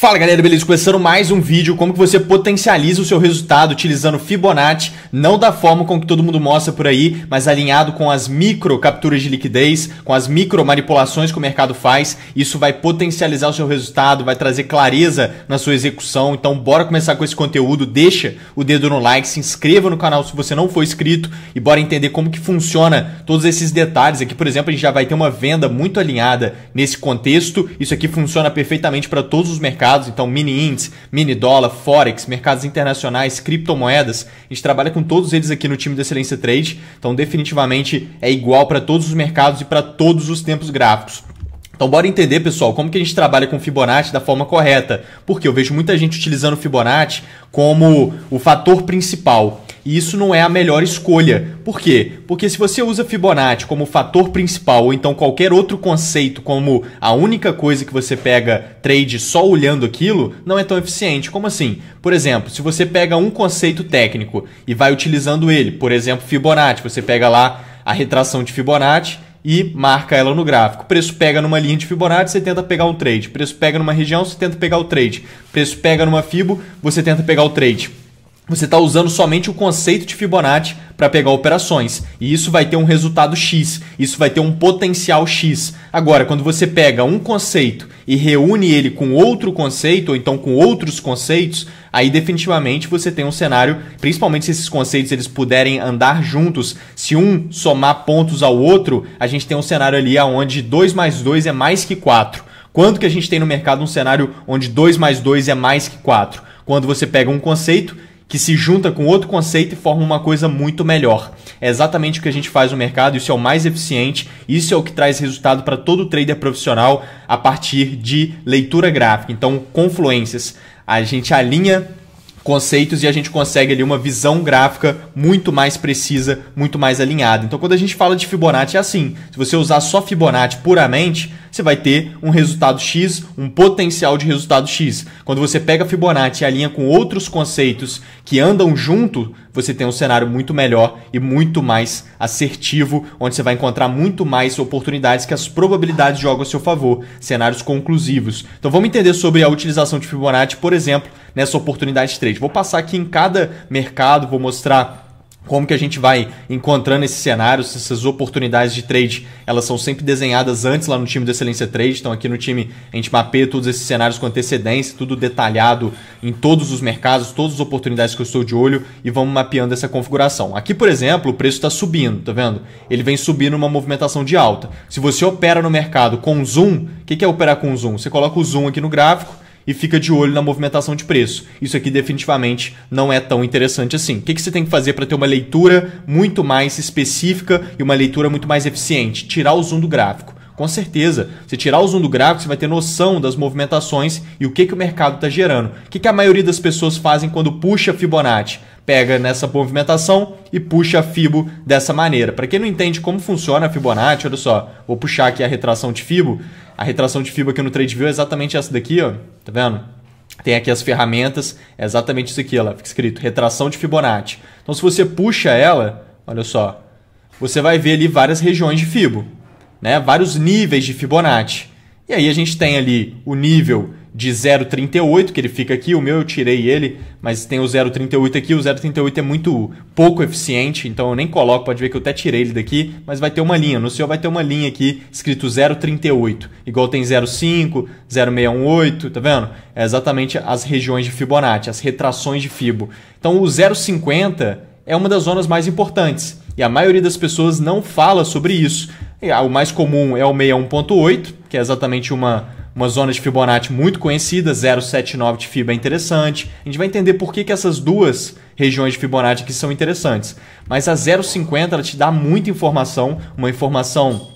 Fala galera, beleza? Começando mais um vídeo como que você potencializa o seu resultado utilizando Fibonacci, não da forma com que todo mundo mostra por aí, mas alinhado com as micro capturas de liquidez, com as micro manipulações que o mercado faz. Isso vai potencializar o seu resultado, vai trazer clareza na sua execução. Então bora começar com esse conteúdo, deixa o dedo no like, se inscreva no canal se você não for inscrito e bora entender como que funciona todos esses detalhes. Aqui, por exemplo, a gente já vai ter uma venda muito alinhada nesse contexto. Isso aqui funciona perfeitamente para todos os mercados mercados, então mini índice, mini dólar, forex, mercados internacionais, criptomoedas. A gente trabalha com todos eles aqui no time da Excelência Trade, então definitivamente é igual para todos os mercados e para todos os tempos gráficos. Então bora entender, pessoal, como que a gente trabalha com Fibonacci da forma correta, porque eu vejo muita gente utilizando Fibonacci como o fator principal. E isso não é a melhor escolha. Por quê? Porque se você usa Fibonacci como fator principal ou então qualquer outro conceito como a única coisa que você pega trade só olhando aquilo, não é tão eficiente. Como assim? Por exemplo, se você pega um conceito técnico e vai utilizando ele, por exemplo, Fibonacci, você pega lá a retração de Fibonacci e marca ela no gráfico. Preço pega numa linha de Fibonacci, você tenta pegar um trade. Preço pega numa região, você tenta pegar o trade. Preço pega numa Fibo, você tenta pegar o trade você está usando somente o conceito de Fibonacci para pegar operações. E isso vai ter um resultado X, isso vai ter um potencial X. Agora, quando você pega um conceito e reúne ele com outro conceito, ou então com outros conceitos, aí definitivamente você tem um cenário, principalmente se esses conceitos eles puderem andar juntos, se um somar pontos ao outro, a gente tem um cenário ali onde 2 mais 2 é mais que 4. Quanto que a gente tem no mercado um cenário onde 2 mais 2 é mais que 4? Quando você pega um conceito que se junta com outro conceito e forma uma coisa muito melhor. É exatamente o que a gente faz no mercado, isso é o mais eficiente, isso é o que traz resultado para todo trader profissional a partir de leitura gráfica. Então, confluências. A gente alinha conceitos e a gente consegue ali uma visão gráfica muito mais precisa, muito mais alinhada. Então, quando a gente fala de Fibonacci, é assim: se você usar só Fibonacci puramente, você vai ter um resultado X, um potencial de resultado X. Quando você pega Fibonacci e alinha com outros conceitos que andam junto, você tem um cenário muito melhor e muito mais assertivo, onde você vai encontrar muito mais oportunidades que as probabilidades jogam a seu favor, cenários conclusivos. Então vamos entender sobre a utilização de Fibonacci, por exemplo, nessa oportunidade de trade. Vou passar aqui em cada mercado, vou mostrar como que a gente vai encontrando esses cenários, essas oportunidades de trade, elas são sempre desenhadas antes lá no time do Excelência Trade. Então aqui no time a gente mapeia todos esses cenários com antecedência, tudo detalhado em todos os mercados, todas as oportunidades que eu estou de olho e vamos mapeando essa configuração. Aqui, por exemplo, o preço está subindo, tá vendo? Ele vem subindo uma movimentação de alta. Se você opera no mercado com zoom, o que, que é operar com zoom? Você coloca o zoom aqui no gráfico e fica de olho na movimentação de preço. Isso aqui definitivamente não é tão interessante assim. O que, que você tem que fazer para ter uma leitura muito mais específica e uma leitura muito mais eficiente? Tirar o zoom do gráfico. Com certeza. Se tirar o zoom do gráfico, você vai ter noção das movimentações e o que, que o mercado está gerando. O que, que a maioria das pessoas fazem quando puxa Fibonacci? pega nessa movimentação e puxa a fibo dessa maneira. Para quem não entende como funciona a Fibonacci, olha só, vou puxar aqui a retração de fibo. A retração de fibo aqui no TradeView é exatamente essa daqui, ó. Tá vendo? Tem aqui as ferramentas, é exatamente isso aqui, ela fica escrito retração de Fibonacci. Então se você puxa ela, olha só, você vai ver ali várias regiões de fibo, né? Vários níveis de Fibonacci. E aí a gente tem ali o nível de 0,38, que ele fica aqui, o meu eu tirei ele, mas tem o 0,38 aqui, o 0,38 é muito pouco eficiente, então eu nem coloco, pode ver que eu até tirei ele daqui, mas vai ter uma linha, no seu vai ter uma linha aqui escrito 0,38, igual tem 0,5, 0,618, tá vendo? É exatamente as regiões de Fibonacci, as retrações de Fibo. Então o 0,50 é uma das zonas mais importantes, e a maioria das pessoas não fala sobre isso. Ah, o mais comum é o 61.8, que é exatamente uma uma zona de Fibonacci muito conhecida, 079 de FIBA é interessante. A gente vai entender por que, que essas duas regiões de Fibonacci aqui são interessantes. Mas a 050 ela te dá muita informação, uma informação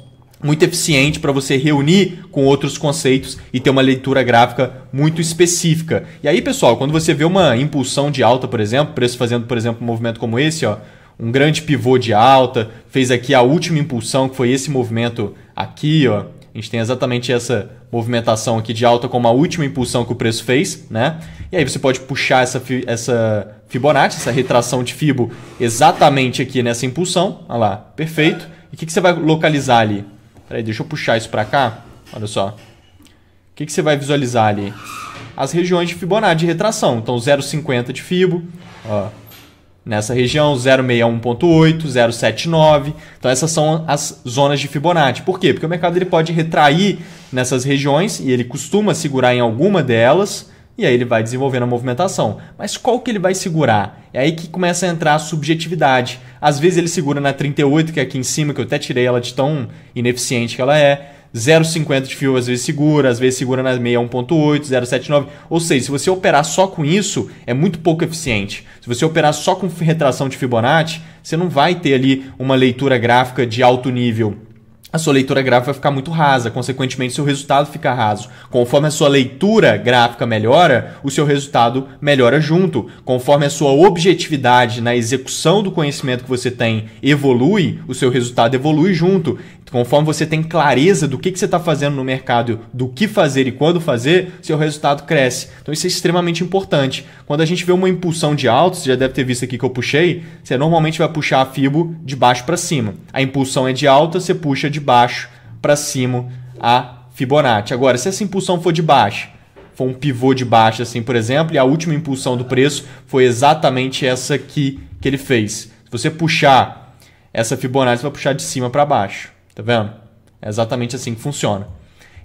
muito eficiente para você reunir com outros conceitos e ter uma leitura gráfica muito específica. E aí, pessoal, quando você vê uma impulsão de alta, por exemplo, preço fazendo, por exemplo, um movimento como esse, ó, um grande pivô de alta, fez aqui a última impulsão, que foi esse movimento aqui, ó, a gente tem exatamente essa movimentação aqui de alta como a última impulsão que o preço fez, né? E aí você pode puxar essa, essa Fibonacci, essa retração de Fibo, exatamente aqui nessa impulsão. Olha lá, perfeito. E o que, que você vai localizar ali? Peraí, deixa eu puxar isso para cá. Olha só. O que, que você vai visualizar ali? As regiões de Fibonacci de retração. Então, 0,50 de Fibo, ó, nessa região, 061.8, 079. Então essas são as zonas de Fibonacci. Por quê? Porque o mercado ele pode retrair nessas regiões e ele costuma segurar em alguma delas e aí ele vai desenvolvendo a movimentação. Mas qual que ele vai segurar? É aí que começa a entrar a subjetividade. Às vezes ele segura na 38, que é aqui em cima, que eu até tirei ela de tão ineficiente que ela é. 0,50 de fio às vezes segura, às vezes segura na meia 1,8, 0,79. Ou seja, se você operar só com isso, é muito pouco eficiente. Se você operar só com retração de Fibonacci, você não vai ter ali uma leitura gráfica de alto nível a sua leitura gráfica vai ficar muito rasa, consequentemente, seu resultado fica raso. Conforme a sua leitura gráfica melhora, o seu resultado melhora junto. Conforme a sua objetividade na execução do conhecimento que você tem evolui, o seu resultado evolui junto. Conforme você tem clareza do que, que você está fazendo no mercado, do que fazer e quando fazer, seu resultado cresce. Então isso é extremamente importante. Quando a gente vê uma impulsão de alto, você já deve ter visto aqui que eu puxei, você normalmente vai puxar a FIBO de baixo para cima. A impulsão é de alta, você puxa de baixo para cima a Fibonacci. Agora, se essa impulsão for de baixo, for um pivô de baixo assim, por exemplo, e a última impulsão do preço foi exatamente essa aqui que ele fez. Se você puxar essa Fibonacci, você vai puxar de cima para baixo. Tá vendo? É exatamente assim que funciona.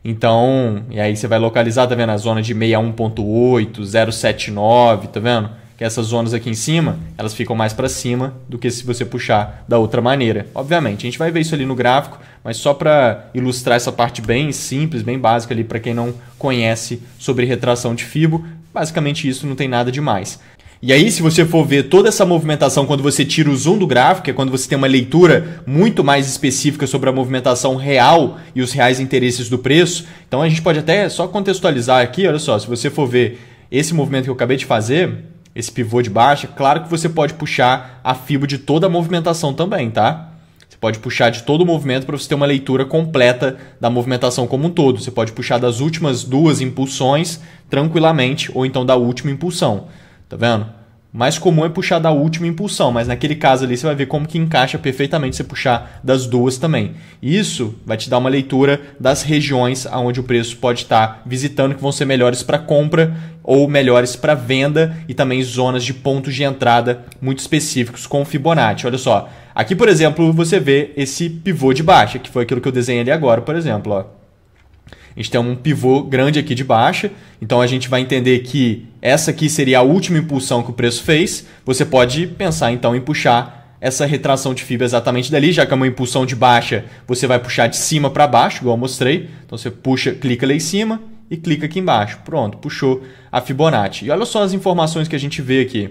Então, e aí você vai localizar, tá vendo? A zona de 61.8, 079, tá vendo? Que essas zonas aqui em cima, elas ficam mais para cima do que se você puxar da outra maneira. Obviamente, a gente vai ver isso ali no gráfico, mas só para ilustrar essa parte bem simples, bem básica ali para quem não conhece sobre retração de fibo, basicamente isso não tem nada demais. E aí, se você for ver toda essa movimentação quando você tira o zoom do gráfico, é quando você tem uma leitura muito mais específica sobre a movimentação real e os reais interesses do preço. Então a gente pode até só contextualizar aqui, olha só, se você for ver esse movimento que eu acabei de fazer, esse pivô de baixa, claro que você pode puxar a fibra de toda a movimentação também, tá? Você pode puxar de todo o movimento para você ter uma leitura completa da movimentação como um todo. Você pode puxar das últimas duas impulsões tranquilamente ou então da última impulsão. Tá vendo? Mais comum é puxar da última impulsão, mas naquele caso ali você vai ver como que encaixa perfeitamente você puxar das duas também. Isso vai te dar uma leitura das regiões aonde o preço pode estar visitando que vão ser melhores para compra ou melhores para venda e também zonas de pontos de entrada muito específicos com Fibonacci. Olha só, aqui por exemplo você vê esse pivô de baixa, que foi aquilo que eu desenhei ali agora, por exemplo, ó. A gente tem um pivô grande aqui de baixa, então a gente vai entender que essa aqui seria a última impulsão que o preço fez. Você pode pensar então em puxar essa retração de fibra exatamente dali, já que é uma impulsão de baixa, você vai puxar de cima para baixo, igual eu mostrei. Então você puxa, clica lá em cima e clica aqui embaixo. Pronto, puxou a Fibonacci. E olha só as informações que a gente vê aqui.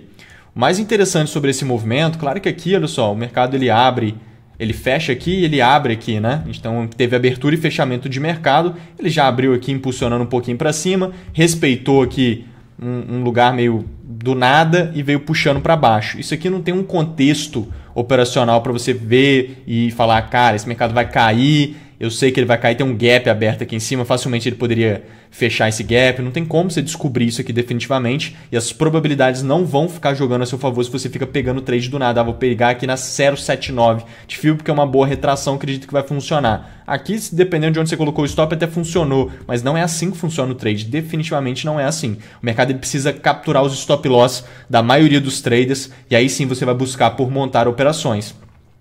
O mais interessante sobre esse movimento, claro que aqui, olha só, o mercado ele abre ele fecha aqui e ele abre aqui, né? Então teve abertura e fechamento de mercado. Ele já abriu aqui impulsionando um pouquinho para cima, respeitou aqui um, um, lugar meio do nada e veio puxando para baixo. Isso aqui não tem um contexto operacional para você ver e falar, cara, esse mercado vai cair, eu sei que ele vai cair, tem um gap aberto aqui em cima, facilmente ele poderia fechar esse gap. Não tem como você descobrir isso aqui definitivamente. E as probabilidades não vão ficar jogando a seu favor se você fica pegando trade do nada. Ah, vou pegar aqui na 0,79 de fio, porque é uma boa retração, acredito que vai funcionar. Aqui, dependendo de onde você colocou o stop, até funcionou, mas não é assim que funciona o trade. Definitivamente não é assim. O mercado ele precisa capturar os stop loss da maioria dos traders, e aí sim você vai buscar por montar operações.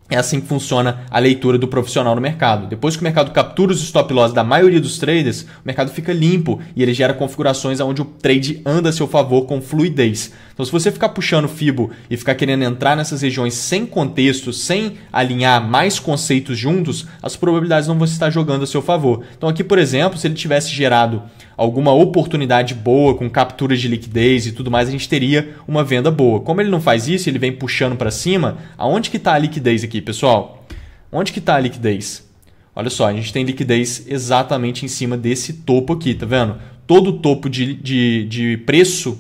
É assim que funciona a leitura do profissional no mercado. Depois que o mercado captura os stop loss da maioria dos traders, o mercado fica limpo e ele gera configurações onde o trade anda a seu favor com fluidez. Então, se você ficar puxando FIBO e ficar querendo entrar nessas regiões sem contexto, sem alinhar mais conceitos juntos, as probabilidades não vão estar jogando a seu favor. Então, aqui, por exemplo, se ele tivesse gerado alguma oportunidade boa com capturas de liquidez e tudo mais, a gente teria uma venda boa. Como ele não faz isso, ele vem puxando para cima, aonde que está a liquidez aqui? aqui, pessoal. Onde que está a liquidez? Olha só, a gente tem liquidez exatamente em cima desse topo aqui, tá vendo? Todo topo de, de, de preço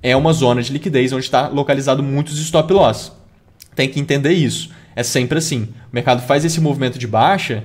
é uma zona de liquidez onde está localizado muitos stop loss. Tem que entender isso. É sempre assim. O mercado faz esse movimento de baixa,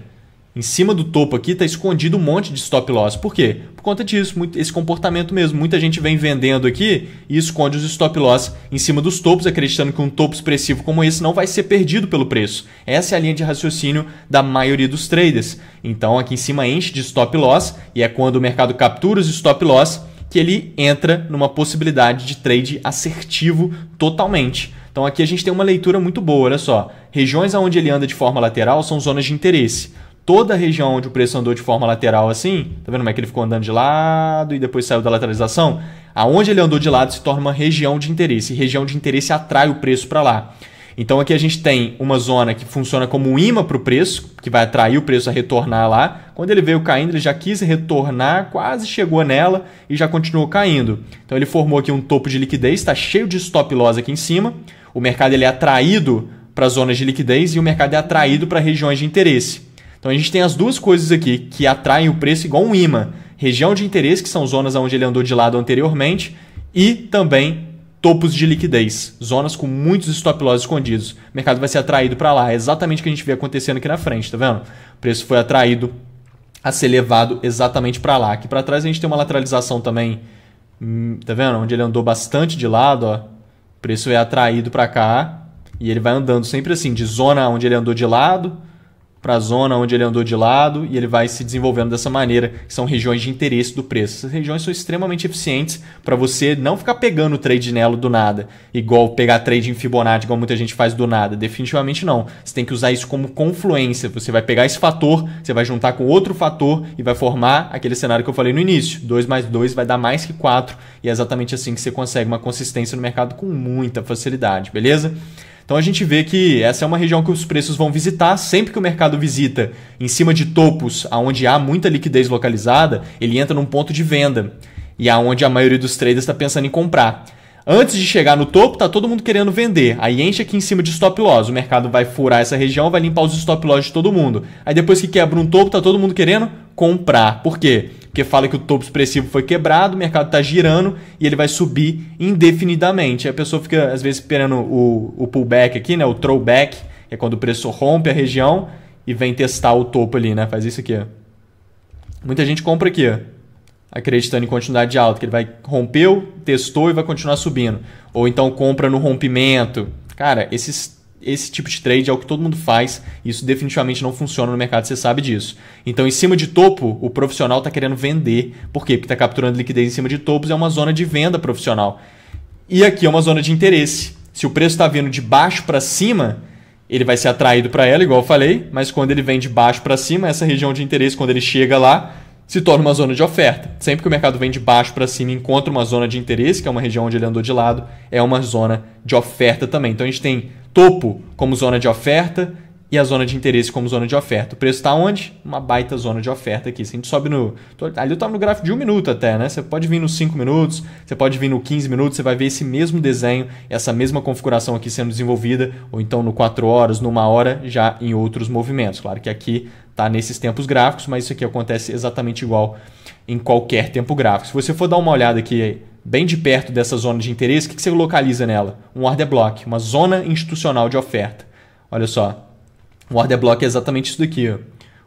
em cima do topo aqui está escondido um monte de stop loss. Por quê? conta disso, muito, esse comportamento mesmo. Muita gente vem vendendo aqui e esconde os stop loss em cima dos topos, acreditando que um topo expressivo como esse não vai ser perdido pelo preço. Essa é a linha de raciocínio da maioria dos traders. Então aqui em cima enche de stop loss e é quando o mercado captura os stop loss que ele entra numa possibilidade de trade assertivo totalmente. Então aqui a gente tem uma leitura muito boa, olha só. Regiões onde ele anda de forma lateral são zonas de interesse toda a região onde o preço andou de forma lateral assim, tá vendo como é que ele ficou andando de lado e depois saiu da lateralização? Aonde ele andou de lado se torna uma região de interesse, e região de interesse atrai o preço para lá. Então aqui a gente tem uma zona que funciona como imã para o preço, que vai atrair o preço a retornar lá. Quando ele veio caindo, ele já quis retornar, quase chegou nela e já continuou caindo. Então ele formou aqui um topo de liquidez, está cheio de stop loss aqui em cima. O mercado ele é atraído para zonas de liquidez e o mercado é atraído para regiões de interesse. Então a gente tem as duas coisas aqui que atraem o preço igual um imã: região de interesse, que são zonas onde ele andou de lado anteriormente, e também topos de liquidez, zonas com muitos stop loss escondidos. O mercado vai ser atraído para lá, é exatamente o que a gente vê acontecendo aqui na frente, tá vendo? O preço foi atraído a ser levado exatamente para lá. Aqui para trás a gente tem uma lateralização também, hum, tá vendo? Onde ele andou bastante de lado, ó. O preço é atraído para cá e ele vai andando sempre assim, de zona onde ele andou de lado para a zona onde ele andou de lado e ele vai se desenvolvendo dessa maneira, que são regiões de interesse do preço. Essas regiões são extremamente eficientes para você não ficar pegando o trade nela do nada, igual pegar trade em Fibonacci, igual muita gente faz do nada. Definitivamente não. Você tem que usar isso como confluência. Você vai pegar esse fator, você vai juntar com outro fator e vai formar aquele cenário que eu falei no início. 2 mais 2 vai dar mais que 4 e é exatamente assim que você consegue uma consistência no mercado com muita facilidade, beleza? Então a gente vê que essa é uma região que os preços vão visitar. Sempre que o mercado visita em cima de topos, aonde há muita liquidez localizada, ele entra num ponto de venda e aonde é a maioria dos traders está pensando em comprar. Antes de chegar no topo, tá todo mundo querendo vender. Aí enche aqui em cima de stop loss. O mercado vai furar essa região, vai limpar os stop loss de todo mundo. Aí depois que quebra um topo, tá todo mundo querendo comprar. Por quê? Porque fala que o topo expressivo foi quebrado, o mercado está girando e ele vai subir indefinidamente. Aí a pessoa fica, às vezes, esperando o, o pullback aqui, né? O throwback, que é quando o preço rompe a região e vem testar o topo ali, né? Faz isso aqui. Ó. Muita gente compra aqui, ó acreditando em continuidade de alta, que ele vai rompeu, testou e vai continuar subindo. Ou então compra no rompimento. Cara, esses, esse tipo de trade é o que todo mundo faz. Isso definitivamente não funciona no mercado, você sabe disso. Então, em cima de topo, o profissional está querendo vender. Por quê? Porque está capturando liquidez em cima de topos, é uma zona de venda profissional. E aqui é uma zona de interesse. Se o preço está vindo de baixo para cima, ele vai ser atraído para ela, igual eu falei, mas quando ele vem de baixo para cima, essa região de interesse, quando ele chega lá, se torna uma zona de oferta. Sempre que o mercado vem de baixo para cima e encontra uma zona de interesse, que é uma região onde ele andou de lado, é uma zona de oferta também. Então a gente tem topo como zona de oferta e a zona de interesse como zona de oferta. O preço está onde? Uma baita zona de oferta aqui. Se a gente sobe no. Ali eu estava no gráfico de um minuto até, né? Você pode vir nos 5 minutos, você pode vir no 15 minutos, você vai ver esse mesmo desenho, essa mesma configuração aqui sendo desenvolvida, ou então no 4 horas, numa hora, já em outros movimentos. Claro que aqui tá? nesses tempos gráficos, mas isso aqui acontece exatamente igual em qualquer tempo gráfico. Se você for dar uma olhada aqui bem de perto dessa zona de interesse, o que, você localiza nela? Um order block, uma zona institucional de oferta. Olha só, o order block é exatamente isso daqui, ó.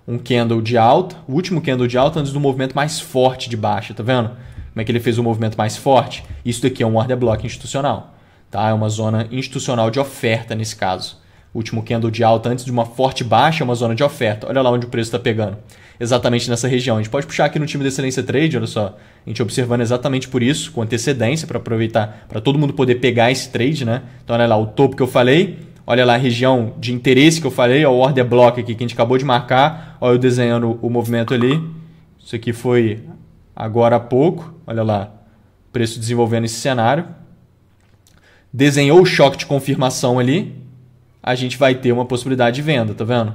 um candle de alta, o último candle de alta antes do movimento mais forte de baixa, tá vendo? Como é que ele fez o movimento mais forte? Isso daqui é um order block institucional, tá? É uma zona institucional de oferta nesse caso último candle de alta antes de uma forte baixa, uma zona de oferta. Olha lá onde o preço está pegando. Exatamente nessa região. A gente pode puxar aqui no time de excelência trade, olha só. A gente observando exatamente por isso, com antecedência, para aproveitar, para todo mundo poder pegar esse trade, né? Então, olha lá, o topo que eu falei, olha lá a região de interesse que eu falei, olha o order block aqui que a gente acabou de marcar, olha eu desenhando o movimento ali. Isso aqui foi agora há pouco, olha lá, preço desenvolvendo esse cenário. Desenhou o choque de confirmação ali, a gente vai ter uma possibilidade de venda, tá vendo?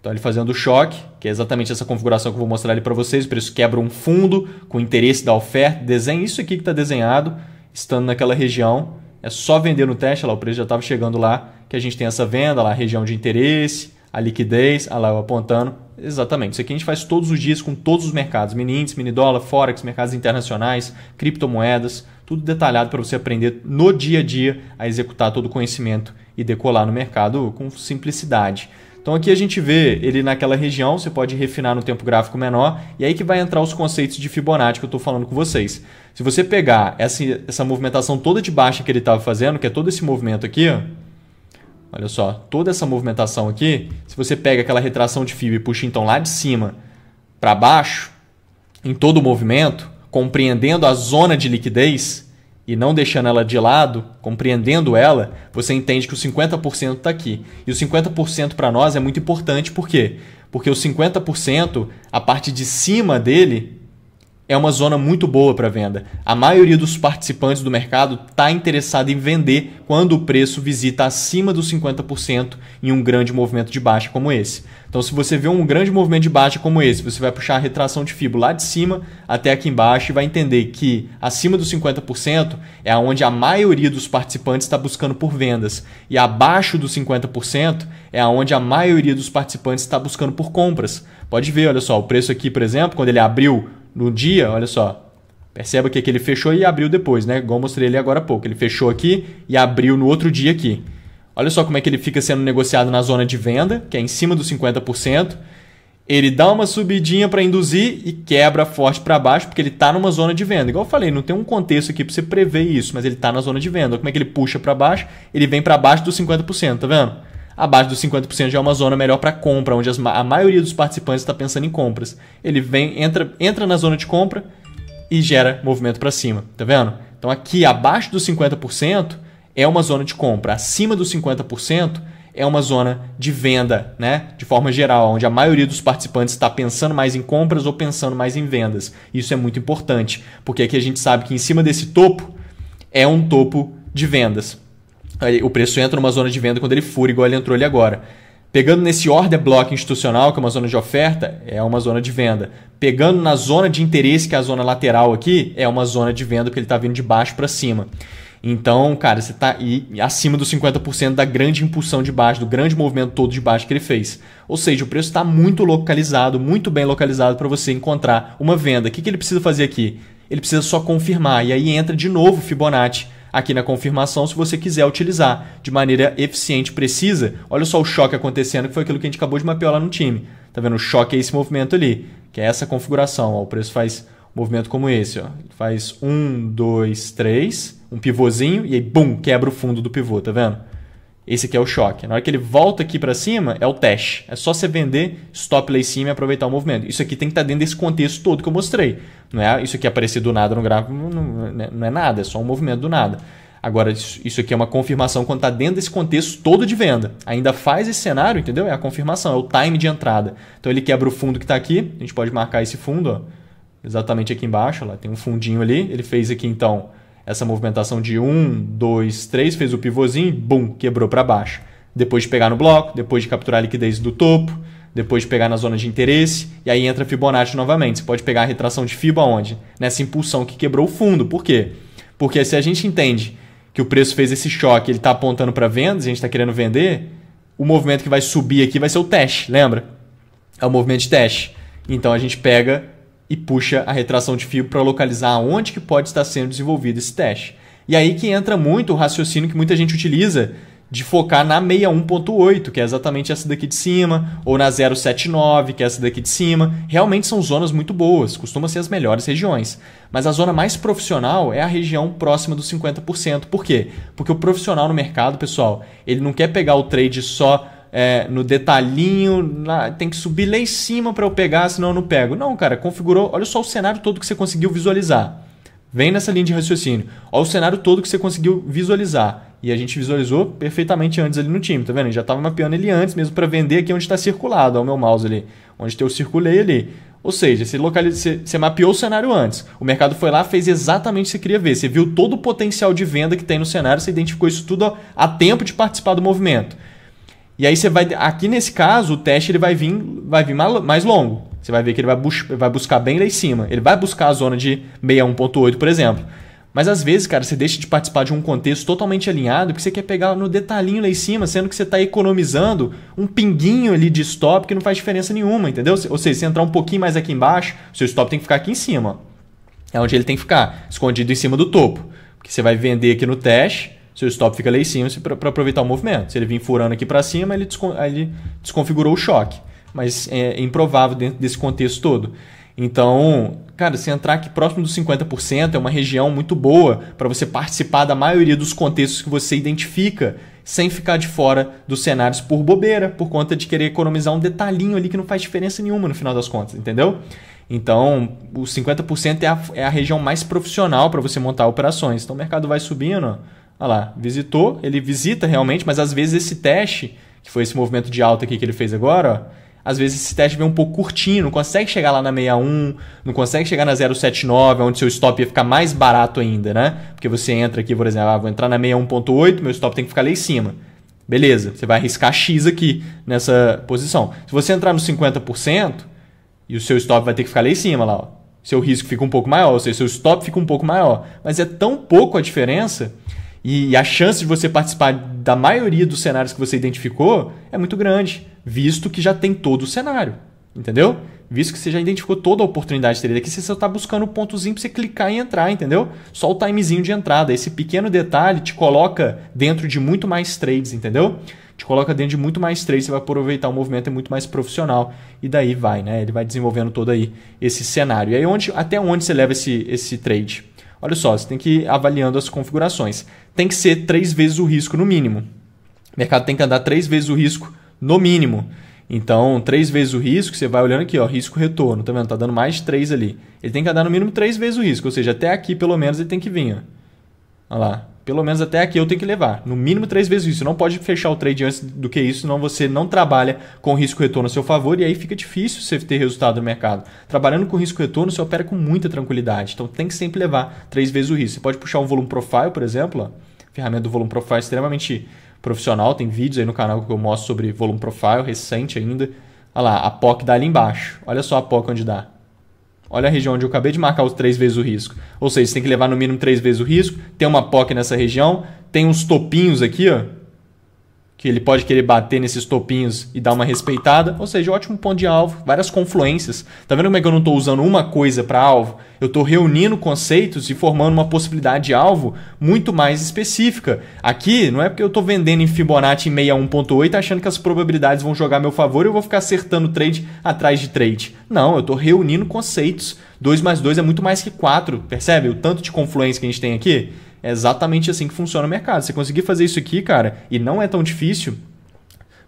Então ele fazendo o choque, que é exatamente essa configuração que eu vou mostrar ali para vocês. O preço quebra um fundo com interesse da oferta. Desenha isso aqui que está desenhado, estando naquela região. É só vender no teste, olha lá, o preço já estava chegando lá, que a gente tem essa venda, lá, a região de interesse, a liquidez, olha lá eu apontando. Exatamente, isso aqui a gente faz todos os dias com todos os mercados, mini índice, mini dólar, forex, mercados internacionais, criptomoedas, tudo detalhado para você aprender no dia a dia a executar todo o conhecimento e decolar no mercado com simplicidade. Então aqui a gente vê ele naquela região, você pode refinar no tempo gráfico menor, e aí que vai entrar os conceitos de Fibonacci que eu estou falando com vocês. Se você pegar essa, essa movimentação toda de baixa que ele estava fazendo, que é todo esse movimento aqui, olha só, toda essa movimentação aqui, se você pega aquela retração de Fib e puxa então lá de cima para baixo, em todo o movimento, compreendendo a zona de liquidez, e não deixando ela de lado, compreendendo ela, você entende que o 50% está aqui. E o 50% para nós é muito importante, por quê? Porque o 50%, a parte de cima dele, é uma zona muito boa para venda. A maioria dos participantes do mercado está interessada em vender quando o preço visita acima dos 50% em um grande movimento de baixa como esse. Então, se você vê um grande movimento de baixa como esse, você vai puxar a retração de fibra lá de cima até aqui embaixo e vai entender que acima dos 50% é onde a maioria dos participantes está buscando por vendas e abaixo dos 50% é onde a maioria dos participantes está buscando por compras. Pode ver, olha só, o preço aqui, por exemplo, quando ele abriu no dia, olha só. Perceba que aqui ele fechou e abriu depois, né? Igual eu mostrei ele agora há pouco. Ele fechou aqui e abriu no outro dia aqui. Olha só como é que ele fica sendo negociado na zona de venda, que é em cima dos 50%. Ele dá uma subidinha para induzir e quebra forte para baixo, porque ele está numa zona de venda. Igual eu falei, não tem um contexto aqui para você prever isso, mas ele está na zona de venda. Olha como é que ele puxa para baixo? Ele vem para baixo dos 50%, tá vendo? Abaixo dos 50% já é uma zona melhor para compra, onde as, a maioria dos participantes está pensando em compras. Ele vem, entra, entra na zona de compra e gera movimento para cima, tá vendo? Então aqui abaixo dos 50% é uma zona de compra, acima dos 50% é uma zona de venda, né? De forma geral, onde a maioria dos participantes está pensando mais em compras ou pensando mais em vendas. Isso é muito importante, porque aqui a gente sabe que em cima desse topo é um topo de vendas o preço entra numa zona de venda quando ele fura, igual ele entrou ali agora. Pegando nesse order block institucional, que é uma zona de oferta, é uma zona de venda. Pegando na zona de interesse, que é a zona lateral aqui, é uma zona de venda, porque ele está vindo de baixo para cima. Então, cara, você está acima dos 50% da grande impulsão de baixo, do grande movimento todo de baixo que ele fez. Ou seja, o preço está muito localizado, muito bem localizado para você encontrar uma venda. O que, que ele precisa fazer aqui? Ele precisa só confirmar. E aí entra de novo o Fibonacci aqui na confirmação se você quiser utilizar de maneira eficiente, precisa. Olha só o choque acontecendo, que foi aquilo que a gente acabou de mapear lá no time. Tá vendo? O choque é esse movimento ali, que é essa configuração. Ó, o preço faz um movimento como esse. Ó. Faz um, dois, três, um pivôzinho e aí, bum, quebra o fundo do pivô, tá vendo? Esse aqui é o choque. Na hora que ele volta aqui para cima, é o teste. É só você vender stop lá em cima e aproveitar o movimento. Isso aqui tem que estar tá dentro desse contexto todo que eu mostrei. Não é isso aqui aparecer do nada no gráfico, não, não né, é nada, é só um movimento do nada. Agora, isso aqui é uma confirmação quando está dentro desse contexto todo de venda. Ainda faz esse cenário, entendeu? É a confirmação, é o time de entrada. Então ele quebra o fundo que está aqui. A gente pode marcar esse fundo, ó, exatamente aqui embaixo. Ó, tem um fundinho ali. Ele fez aqui então essa movimentação de 1, 2, 3 fez o pivôzinho, bum, quebrou para baixo. Depois de pegar no bloco, depois de capturar a liquidez do topo, depois de pegar na zona de interesse, e aí entra Fibonacci novamente. Você pode pegar a retração de FIBA onde? Nessa impulsão que quebrou o fundo. Por quê? Porque se a gente entende que o preço fez esse choque, ele está apontando para vendas, a gente está querendo vender, o movimento que vai subir aqui vai ser o teste, lembra? É o movimento de teste. Então a gente pega e puxa a retração de fio para localizar onde que pode estar sendo desenvolvido esse teste. E aí que entra muito o raciocínio que muita gente utiliza de focar na 61.8, que é exatamente essa daqui de cima, ou na 079, que é essa daqui de cima. Realmente são zonas muito boas, costumam ser as melhores regiões. Mas a zona mais profissional é a região próxima dos 50%. Por quê? Porque o profissional no mercado, pessoal, ele não quer pegar o trade só é, no detalhinho, na, tem que subir lá em cima para eu pegar, senão eu não pego. Não, cara, configurou, olha só o cenário todo que você conseguiu visualizar. Vem nessa linha de raciocínio. Olha o cenário todo que você conseguiu visualizar. E a gente visualizou perfeitamente antes ali no time, tá vendo? Eu já estava mapeando ele antes mesmo para vender aqui onde está circulado, ó, o meu mouse ali. Onde eu circulei ali. Ou seja, você, localiza, você, você mapeou o cenário antes. O mercado foi lá, fez exatamente o que você queria ver. Você viu todo o potencial de venda que tem no cenário, você identificou isso tudo a, a tempo de participar do movimento. E aí você vai. Aqui nesse caso, o teste ele vai vir, vai vir mais longo. Você vai ver que ele vai, bus vai buscar bem lá em cima. Ele vai buscar a zona de 61.8, por exemplo. Mas às vezes, cara, você deixa de participar de um contexto totalmente alinhado porque você quer pegar no detalhinho lá em cima, sendo que você está economizando um pinguinho ali de stop que não faz diferença nenhuma, entendeu? Ou seja, se entrar um pouquinho mais aqui embaixo, seu stop tem que ficar aqui em cima. É onde ele tem que ficar, escondido em cima do topo. Porque você vai vender aqui no teste seu stop fica lá em cima para aproveitar o movimento. Se ele vir furando aqui para cima, ele, descon ele, desconfigurou o choque. Mas é improvável dentro desse contexto todo. Então, cara, se entrar aqui próximo dos 50% é uma região muito boa para você participar da maioria dos contextos que você identifica, sem ficar de fora dos cenários por bobeira, por conta de querer economizar um detalhinho ali que não faz diferença nenhuma no final das contas, entendeu? Então, os 50% é a, é a região mais profissional para você montar operações. Então, o mercado vai subindo, Olha lá, visitou, ele visita realmente, mas às vezes esse teste, que foi esse movimento de alta aqui que ele fez agora, ó, às vezes esse teste vem um pouco curtinho, não consegue chegar lá na 61, não consegue chegar na 079, onde seu stop ia ficar mais barato ainda, né? Porque você entra aqui, por exemplo, ah, vou entrar na 61.8, meu stop tem que ficar lá em cima. Beleza, você vai arriscar X aqui nessa posição. Se você entrar no 50% e o seu stop vai ter que ficar lá em cima, lá, ó. seu risco fica um pouco maior, ou seja, seu stop fica um pouco maior. Mas é tão pouco a diferença e a chance de você participar da maioria dos cenários que você identificou é muito grande, visto que já tem todo o cenário. Entendeu? Visto que você já identificou toda a oportunidade de trader aqui, você só está buscando um pontozinho para você clicar e entrar, entendeu? Só o timezinho de entrada. Esse pequeno detalhe te coloca dentro de muito mais trades, entendeu? Te coloca dentro de muito mais trades, você vai aproveitar o movimento, é muito mais profissional. E daí vai, né? Ele vai desenvolvendo todo aí esse cenário. E aí onde, até onde você leva esse, esse trade? Olha só, você tem que ir avaliando as configurações. Tem que ser três vezes o risco no mínimo. O mercado tem que andar três vezes o risco no mínimo. Então, três vezes o risco, você vai olhando aqui, ó, risco retorno, tá vendo? Tá dando mais três ali. Ele tem que andar no mínimo três vezes o risco, ou seja, até aqui pelo menos ele tem que vir. Ó. Olha lá pelo menos até aqui eu tenho que levar. No mínimo três vezes isso. Não pode fechar o trade antes do que isso, senão você não trabalha com risco retorno a seu favor e aí fica difícil você ter resultado no mercado. Trabalhando com risco retorno, você opera com muita tranquilidade. Então tem que sempre levar três vezes o risco. Você pode puxar um volume profile, por exemplo. ferramenta do volume profile extremamente profissional. Tem vídeos aí no canal que eu mostro sobre volume profile, recente ainda. Olha lá, a POC dá ali embaixo. Olha só a POC onde dá. Olha a região onde eu acabei de marcar os três vezes o risco. Ou seja, você tem que levar no mínimo três vezes o risco. Tem uma POC nessa região. Tem uns topinhos aqui, ó que ele pode querer bater nesses topinhos e dar uma respeitada. Ou seja, ótimo ponto de alvo, várias confluências. Tá vendo como é que eu não estou usando uma coisa para alvo? Eu estou reunindo conceitos e formando uma possibilidade de alvo muito mais específica. Aqui, não é porque eu estou vendendo em Fibonacci em 61.8 achando que as probabilidades vão jogar a meu favor e eu vou ficar acertando trade atrás de trade. Não, eu estou reunindo conceitos. 2 mais 2 é muito mais que 4, percebe? O tanto de confluência que a gente tem aqui. É exatamente assim que funciona o mercado. Você conseguir fazer isso aqui, cara, e não é tão difícil,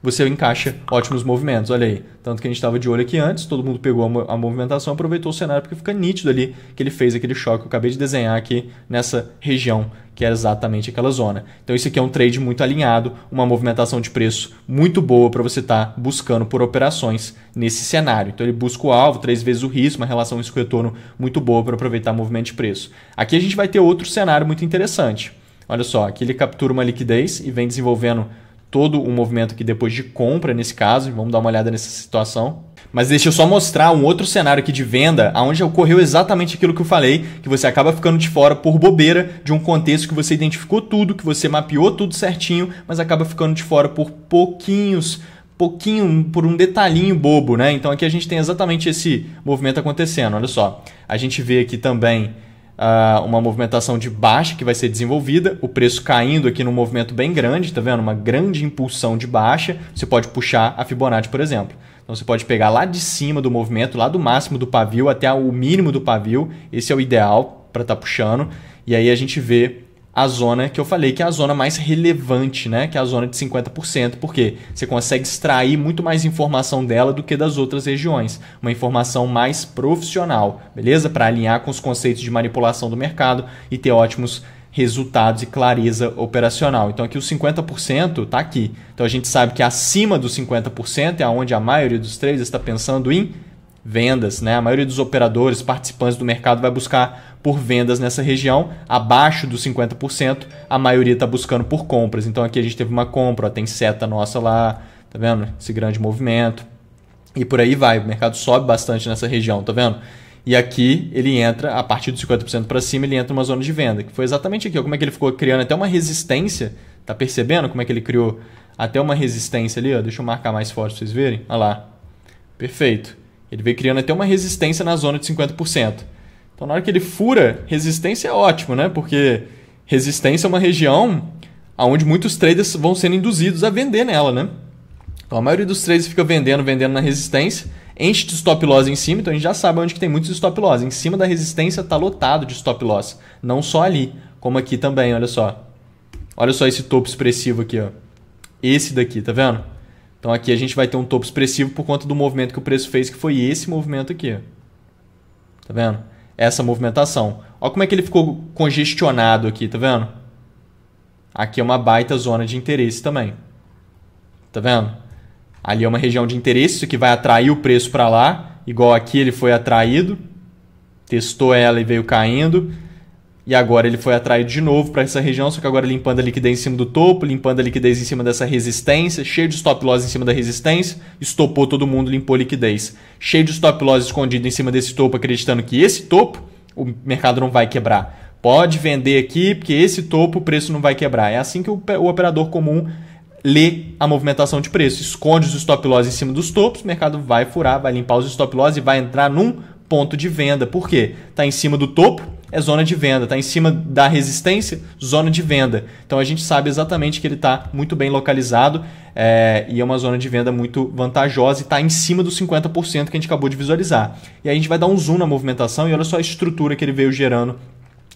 você encaixa ótimos movimentos. Olha aí. Tanto que a gente estava de olho aqui antes, todo mundo pegou a, movimentação, aproveitou o cenário, porque fica nítido ali que ele fez aquele choque que eu acabei de desenhar aqui nessa região, que era é exatamente aquela zona. Então, isso aqui é um trade muito alinhado, uma movimentação de preço muito boa para você estar tá buscando por operações nesse cenário. Então, ele busca o alvo, três vezes o risco, uma relação risco-retorno muito boa para aproveitar o movimento de preço. Aqui a gente vai ter outro cenário muito interessante. Olha só, aqui ele captura uma liquidez e vem desenvolvendo todo o movimento aqui depois de compra, nesse caso. Vamos dar uma olhada nessa situação. Mas deixa eu só mostrar um outro cenário aqui de venda, onde ocorreu exatamente aquilo que eu falei, que você acaba ficando de fora por bobeira de um contexto que você identificou tudo, que você mapeou tudo certinho, mas acaba ficando de fora por pouquinhos pouquinho, por um detalhinho bobo, né? Então aqui a gente tem exatamente esse movimento acontecendo, olha só. A gente vê aqui também uh, uma movimentação de baixa que vai ser desenvolvida, o preço caindo aqui num movimento bem grande, tá vendo? Uma grande impulsão de baixa. Você pode puxar a Fibonacci, por exemplo. Então você pode pegar lá de cima do movimento, lá do máximo do pavio até o mínimo do pavio. Esse é o ideal para estar tá puxando. E aí a gente vê a zona que eu falei que é a zona mais relevante, né? Que é a zona de 50%, porque você consegue extrair muito mais informação dela do que das outras regiões. Uma informação mais profissional, beleza? Para alinhar com os conceitos de manipulação do mercado e ter ótimos resultados e clareza operacional. Então aqui os 50% está aqui. Então a gente sabe que acima dos 50% é onde a maioria dos traders está pensando em vendas, né? A maioria dos operadores, participantes do mercado vai buscar por vendas nessa região, abaixo dos 50%, a maioria está buscando por compras. Então aqui a gente teve uma compra, ó, tem seta nossa lá, tá vendo? Esse grande movimento. E por aí vai, o mercado sobe bastante nessa região, tá vendo? E aqui ele entra, a partir dos 50% para cima, ele entra numa zona de venda, que foi exatamente aqui, ó, como é que ele ficou criando até uma resistência, tá percebendo como é que ele criou até uma resistência ali, ó? Deixa eu marcar mais forte para vocês verem. Olha lá. Perfeito. Ele vem criando até uma resistência na zona de 50%. Então, na hora que ele fura, resistência é ótimo, né? Porque resistência é uma região onde muitos traders vão sendo induzidos a vender nela, né? Então, a maioria dos traders fica vendendo, vendendo na resistência, enche de stop loss em cima, então a gente já sabe onde que tem muitos stop loss. Em cima da resistência está lotado de stop loss. Não só ali, como aqui também, olha só. Olha só esse topo expressivo aqui, ó. Esse daqui, tá vendo? Então aqui a gente vai ter um topo expressivo por conta do movimento que o preço fez, que foi esse movimento aqui. Tá vendo? Essa movimentação. Olha como é que ele ficou congestionado aqui, tá vendo? Aqui é uma baita zona de interesse também. Tá vendo? Ali é uma região de interesse, que vai atrair o preço para lá, igual aqui ele foi atraído, testou ela e veio caindo. E agora ele foi atraído de novo para essa região, só que agora limpando a liquidez em cima do topo, limpando a liquidez em cima dessa resistência, cheio de stop loss em cima da resistência, estopou todo mundo, limpou a liquidez. Cheio de stop loss escondido em cima desse topo, acreditando que esse topo o mercado não vai quebrar. Pode vender aqui, porque esse topo o preço não vai quebrar. É assim que o operador comum lê a movimentação de preço. Esconde os stop loss em cima dos topos, o mercado vai furar, vai limpar os stop loss e vai entrar num ponto de venda. Por quê? Está em cima do topo, é zona de venda, está em cima da resistência, zona de venda. Então a gente sabe exatamente que ele está muito bem localizado é, e é uma zona de venda muito vantajosa e está em cima dos 50% que a gente acabou de visualizar. E aí a gente vai dar um zoom na movimentação e olha só a estrutura que ele veio gerando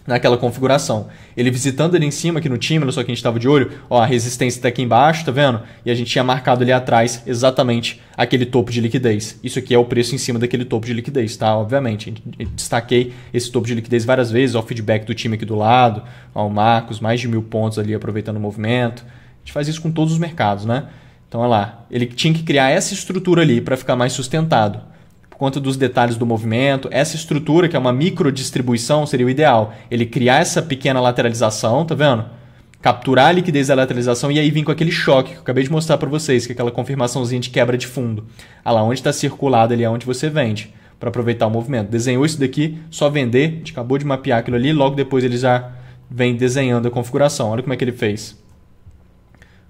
naquela configuração. Ele visitando ali em cima, aqui no time, não só que a gente estava de olho, ó, a resistência está aqui embaixo, tá vendo? E a gente tinha marcado ali atrás exatamente aquele topo de liquidez. Isso aqui é o preço em cima daquele topo de liquidez, tá? Obviamente, destaquei esse topo de liquidez várias vezes, ó, o feedback do time aqui do lado, ó, o Marcos, mais de mil pontos ali aproveitando o movimento. A gente faz isso com todos os mercados, né? Então, olha lá, ele tinha que criar essa estrutura ali para ficar mais sustentado por conta dos detalhes do movimento. Essa estrutura, que é uma micro distribuição seria o ideal. Ele criar essa pequena lateralização, tá vendo? Capturar a liquidez da lateralização e aí vir com aquele choque que eu acabei de mostrar para vocês, que é aquela confirmaçãozinha de quebra de fundo. Olha ah lá, onde está circulado ali é onde você vende, para aproveitar o movimento. Desenhou isso daqui, só vender, a gente acabou de mapear aquilo ali, logo depois ele já vem desenhando a configuração. Olha como é que ele fez.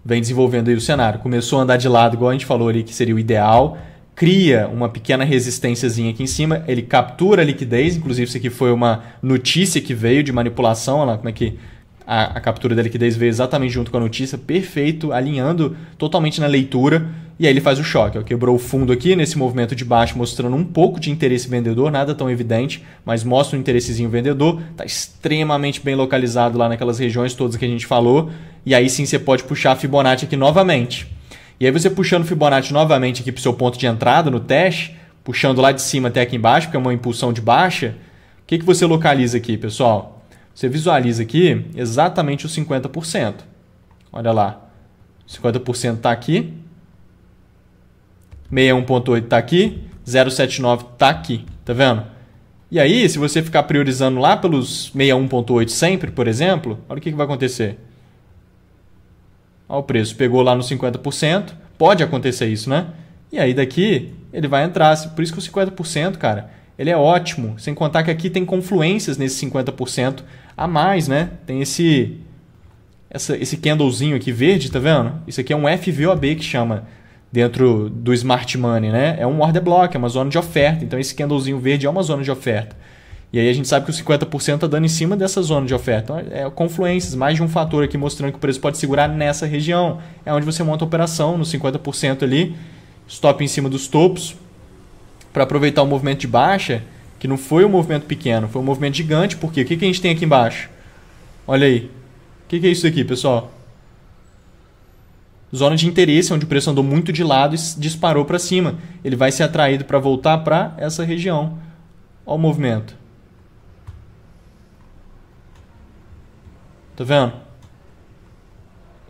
Vem desenvolvendo aí o cenário. Começou a andar de lado, igual a gente falou ali, que seria o ideal cria uma pequena resistênciazinha aqui em cima, ele captura a liquidez, inclusive isso aqui foi uma notícia que veio de manipulação, olha lá como é que a, a, captura da liquidez veio exatamente junto com a notícia, perfeito, alinhando totalmente na leitura, e aí ele faz o choque, ó, quebrou o fundo aqui nesse movimento de baixo, mostrando um pouco de interesse vendedor, nada tão evidente, mas mostra um interessezinho vendedor, está extremamente bem localizado lá naquelas regiões todas que a gente falou, e aí sim você pode puxar a Fibonacci aqui novamente, e aí você puxando o Fibonacci novamente aqui para o seu ponto de entrada no teste, puxando lá de cima até aqui embaixo, porque é uma impulsão de baixa, o que, que você localiza aqui, pessoal? Você visualiza aqui exatamente os 50%. Olha lá. 50% está aqui. 61.8 está aqui. 079 está aqui. Tá vendo? E aí, se você ficar priorizando lá pelos 61.8 sempre, por exemplo, olha o que, que vai acontecer. Ó, o preço pegou lá nos 50%, pode acontecer isso, né? E aí daqui ele vai entrar. Por isso que o 50%, cara, ele é ótimo. Sem contar que aqui tem confluências nesse 50% a mais, né? Tem esse essa, esse candlezinho aqui verde, tá vendo? Isso aqui é um FVOB que chama dentro do smart money, né? É um order block, é uma zona de oferta. Então esse candlezinho verde é uma zona de oferta. E aí a gente sabe que o 50% está dando em cima dessa zona de oferta. Então, é confluências, mais de um fator aqui mostrando que o preço pode segurar nessa região. É onde você monta a operação, no 50% ali, stop em cima dos topos, para aproveitar o movimento de baixa, que não foi um movimento pequeno, foi um movimento gigante, porque o que, que a gente tem aqui embaixo? Olha aí. O que, que é isso aqui, pessoal? Zona de interesse, onde o preço andou muito de lado e disparou para cima. Ele vai ser atraído para voltar para essa região. Olha o movimento. Tá vendo?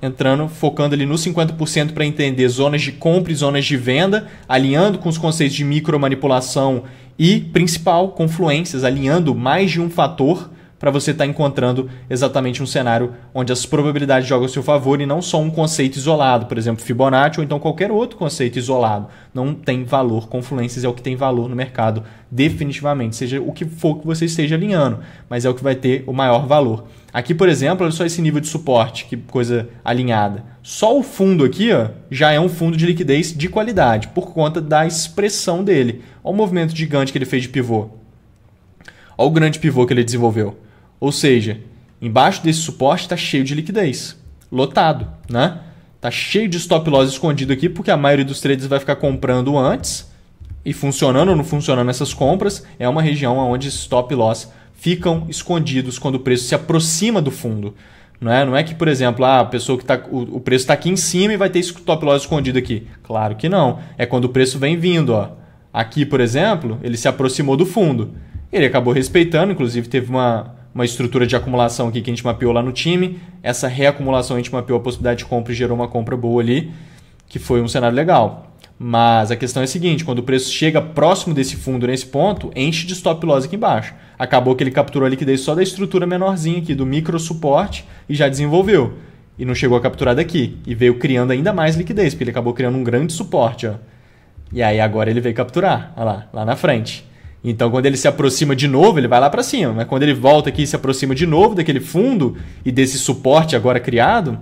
Entrando, focando ali no 50% para entender zonas de compra e zonas de venda, alinhando com os conceitos de micromanipulação e principal, confluências, alinhando mais de um fator para você estar tá encontrando exatamente um cenário onde as probabilidades jogam a seu favor e não só um conceito isolado, por exemplo, Fibonacci ou então qualquer outro conceito isolado. Não tem valor, confluências é o que tem valor no mercado, definitivamente, seja o que for que você esteja alinhando, mas é o que vai ter o maior valor. Aqui, por exemplo, olha só esse nível de suporte, que coisa alinhada. Só o fundo aqui ó, já é um fundo de liquidez de qualidade, por conta da expressão dele. Olha o movimento gigante que ele fez de pivô. Olha o grande pivô que ele desenvolveu. Ou seja, embaixo desse suporte está cheio de liquidez, lotado, né? Tá cheio de stop loss escondido aqui, porque a maioria dos traders vai ficar comprando antes e funcionando ou não funcionando essas compras, é uma região onde esses stop loss ficam escondidos quando o preço se aproxima do fundo. Não é, não é que, por exemplo, ah, a pessoa que tá, o, o preço está aqui em cima e vai ter esse stop loss escondido aqui. Claro que não. É quando o preço vem vindo. Ó. Aqui, por exemplo, ele se aproximou do fundo. Ele acabou respeitando, inclusive teve uma, uma estrutura de acumulação aqui que a gente mapeou lá no time. Essa reacumulação a gente mapeou a possibilidade de compra e gerou uma compra boa ali, que foi um cenário legal. Mas a questão é a seguinte: quando o preço chega próximo desse fundo nesse ponto, enche de stop loss aqui embaixo. Acabou que ele capturou a liquidez só da estrutura menorzinha aqui, do micro suporte, e já desenvolveu. E não chegou a capturar daqui. E veio criando ainda mais liquidez, porque ele acabou criando um grande suporte. Ó. E aí agora ele veio capturar, olha lá, lá na frente. Então, quando ele se aproxima de novo, ele vai lá para cima. Mas quando ele volta aqui e se aproxima de novo daquele fundo e desse suporte agora criado,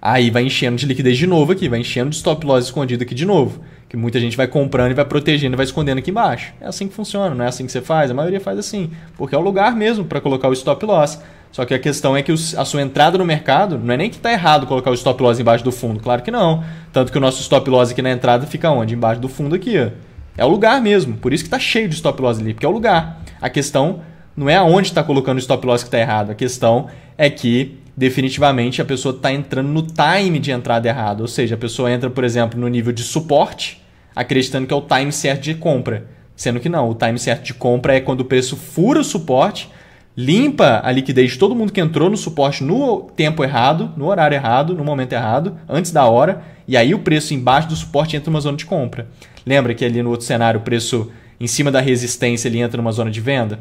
aí vai enchendo de liquidez de novo aqui, vai enchendo de stop loss escondido aqui de novo. Que muita gente vai comprando e vai protegendo e vai escondendo aqui embaixo. É assim que funciona, não é assim que você faz? A maioria faz assim, porque é o lugar mesmo para colocar o stop loss. Só que a questão é que a sua entrada no mercado, não é nem que está errado colocar o stop loss embaixo do fundo, claro que não. Tanto que o nosso stop loss aqui na entrada fica onde? Embaixo do fundo aqui, ó. É o lugar mesmo. Por isso que está cheio de stop loss ali, porque é o lugar. A questão não é aonde está colocando o stop loss que está errado. A questão é que definitivamente a pessoa está entrando no time de entrada errado. Ou seja, a pessoa entra, por exemplo, no nível de suporte, acreditando que é o time certo de compra. Sendo que não, o time certo de compra é quando o preço fura o suporte, limpa a liquidez de todo mundo que entrou no suporte no tempo errado, no horário errado, no momento errado, antes da hora, e aí o preço embaixo do suporte entra numa zona de compra. Lembra que ali no outro cenário o preço em cima da resistência ele entra numa zona de venda?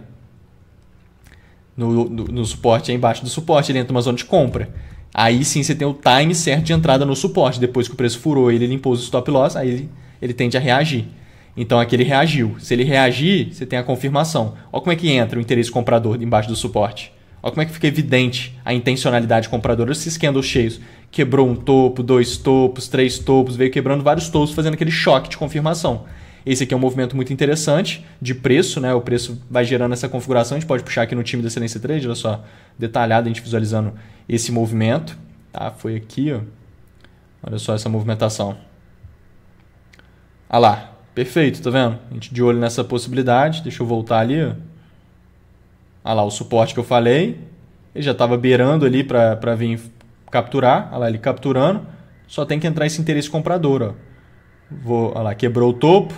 No, no, no suporte, aí embaixo do suporte, ele entra numa zona de compra. Aí sim você tem o time certo de entrada no suporte. Depois que o preço furou ele impôs o stop loss, aí ele, ele tende a reagir. Então aquele reagiu. Se ele reagir, você tem a confirmação. Olha como é que entra o interesse comprador embaixo do suporte. Olha como é que fica evidente a intencionalidade compradora. Esses candles cheios. Quebrou um topo, dois topos, três topos, veio quebrando vários topos, fazendo aquele choque de confirmação. Esse aqui é um movimento muito interessante de preço, né? O preço vai gerando essa configuração. A gente pode puxar aqui no time da Excelência Trade, olha só, detalhado, a gente visualizando esse movimento. Tá? Foi aqui, ó. Olha só essa movimentação. Ah lá, perfeito, tá vendo? A gente de olho nessa possibilidade. Deixa eu voltar ali, ó. Olha ah lá, o suporte que eu falei. Ele já estava beirando ali para vir capturar. Olha ah lá, ele capturando. Só tem que entrar esse interesse comprador. Ó. Vou, ah lá, quebrou o topo.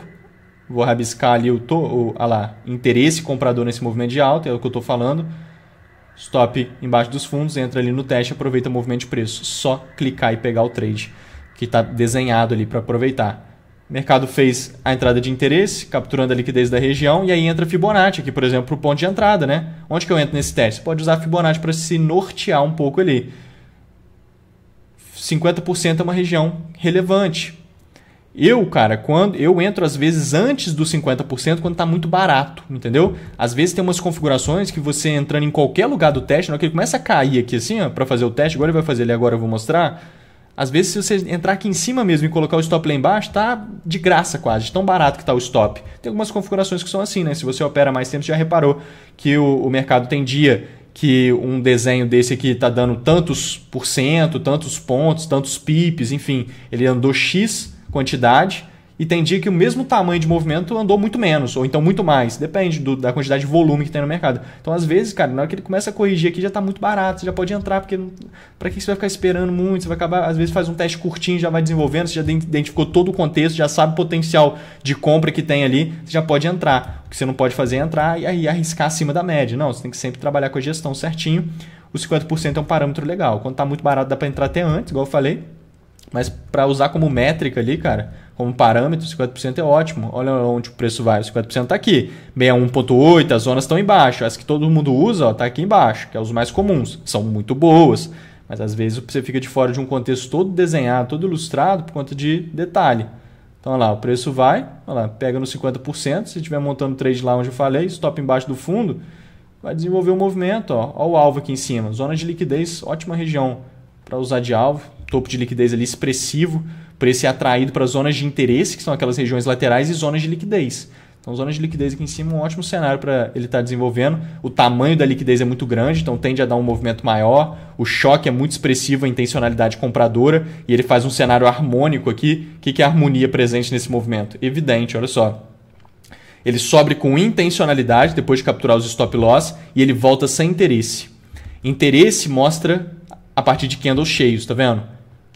Vou rabiscar ali o, to, o lá, interesse comprador nesse movimento de alta, é o que eu estou falando. Stop embaixo dos fundos, entra ali no teste, aproveita o movimento de preço. Só clicar e pegar o trade que está desenhado ali para aproveitar. O mercado fez a entrada de interesse, capturando a liquidez da região, e aí entra Fibonacci aqui, por exemplo, para o ponto de entrada. Né? Onde que eu entro nesse teste? Você pode usar Fibonacci para se nortear um pouco ali. 50% é uma região relevante. Eu, cara, quando eu entro às vezes antes dos 50% quando está muito barato, entendeu? Às vezes tem umas configurações que você entrando em qualquer lugar do teste, na hora que ele começa a cair aqui assim, ó, para fazer o teste, agora ele vai fazer ele agora eu vou mostrar às vezes, se você entrar aqui em cima mesmo e colocar o stop lá embaixo, tá de graça quase, de tão barato que tá o stop. Tem algumas configurações que são assim, né? Se você opera mais tempo, já reparou que o, o mercado tem dia que um desenho desse aqui tá dando tantos por cento, tantos pontos, tantos pips, enfim, ele andou X quantidade e tem dia que o mesmo tamanho de movimento andou muito menos, ou então muito mais, depende do, da quantidade de volume que tem no mercado. Então, às vezes, cara, na hora que ele começa a corrigir aqui já está muito barato, você já pode entrar, porque para que você vai ficar esperando muito? Você vai acabar, às vezes, faz um teste curtinho, já vai desenvolvendo, você já identificou todo o contexto, já sabe o potencial de compra que tem ali, você já pode entrar. O que você não pode fazer é entrar e aí arriscar acima da média. Não, você tem que sempre trabalhar com a gestão certinho. O 50% é um parâmetro legal. Quando está muito barato, dá para entrar até antes, igual eu falei. Mas para usar como métrica ali, cara, como parâmetro, 50% é ótimo. Olha onde o preço vai, 50% está aqui. 61.8, 1.8, as zonas estão embaixo. As que todo mundo usa está aqui embaixo, que é os mais comuns. São muito boas, mas às vezes você fica de fora de um contexto todo desenhado, todo ilustrado por conta de detalhe. Então, olha lá, o preço vai, olha lá, pega no 50%. Se estiver montando trade lá onde eu falei, stop embaixo do fundo, vai desenvolver o um movimento. Ó. Olha o alvo aqui em cima. Zona de liquidez, ótima região para usar de alvo. Topo de liquidez ali expressivo preço é atraído para zonas de interesse, que são aquelas regiões laterais, e zonas de liquidez. Então, zonas de liquidez aqui em cima é um ótimo cenário para ele estar tá desenvolvendo. O tamanho da liquidez é muito grande, então tende a dar um movimento maior. O choque é muito expressivo, a intencionalidade compradora, e ele faz um cenário harmônico aqui. O que, que é a harmonia presente nesse movimento? Evidente, olha só. Ele sobe com intencionalidade depois de capturar os stop loss e ele volta sem interesse. Interesse mostra a partir de candles cheios, tá vendo?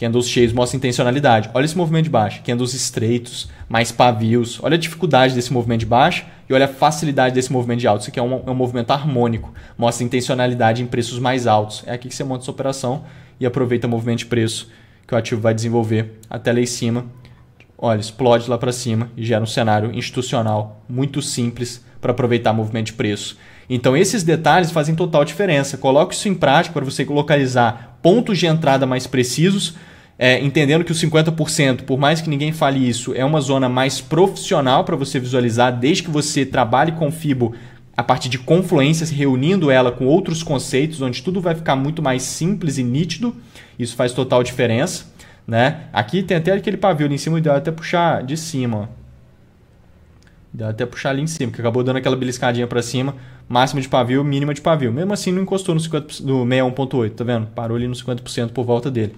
Candles cheios mostra intencionalidade. Olha esse movimento de baixa. Candles estreitos, mais pavios. Olha a dificuldade desse movimento de baixo e olha a facilidade desse movimento de alto. Isso aqui é um, é um movimento harmônico. Mostra intencionalidade em preços mais altos. É aqui que você monta sua operação e aproveita o movimento de preço que o ativo vai desenvolver até lá em cima. Olha, explode lá para cima e gera um cenário institucional muito simples para aproveitar o movimento de preço. Então, esses detalhes fazem total diferença. Coloque isso em prática para você localizar pontos de entrada mais precisos é, entendendo que o 50%, por mais que ninguém fale isso, é uma zona mais profissional para você visualizar, desde que você trabalhe com FIBO a partir de confluências, reunindo ela com outros conceitos, onde tudo vai ficar muito mais simples e nítido. Isso faz total diferença. Né? Aqui tem até aquele pavio ali em cima, o ideal até puxar de cima. Deu até puxar ali em cima, que acabou dando aquela beliscadinha para cima. Máximo de pavio, mínima de pavio. Mesmo assim, não encostou no, 50, no 61.8, tá vendo? Parou ali no 50% por volta dele.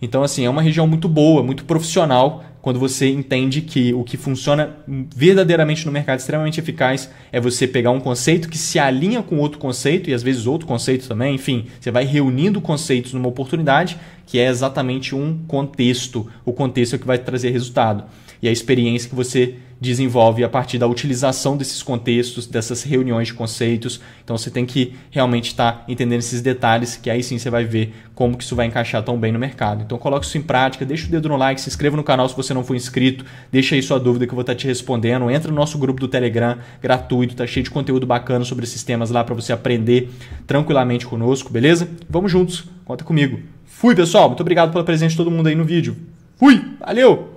Então, assim, é uma região muito boa, muito profissional, quando você entende que o que funciona verdadeiramente no mercado extremamente eficaz é você pegar um conceito que se alinha com outro conceito e às vezes outro conceito também, enfim, você vai reunindo conceitos numa oportunidade que é exatamente um contexto. O contexto é o que vai trazer resultado e a experiência que você desenvolve a partir da utilização desses contextos, dessas reuniões de conceitos. Então você tem que realmente estar tá entendendo esses detalhes, que aí sim você vai ver como que isso vai encaixar tão bem no mercado. Então coloque isso em prática, deixa o dedo no like, se inscreva no canal se você não for inscrito, deixa aí sua dúvida que eu vou estar tá te respondendo. Entra no nosso grupo do Telegram, gratuito, tá cheio de conteúdo bacana sobre esses temas lá para você aprender tranquilamente conosco, beleza? Vamos juntos, conta comigo. Fui, pessoal. Muito obrigado pela presença de todo mundo aí no vídeo. Fui, valeu!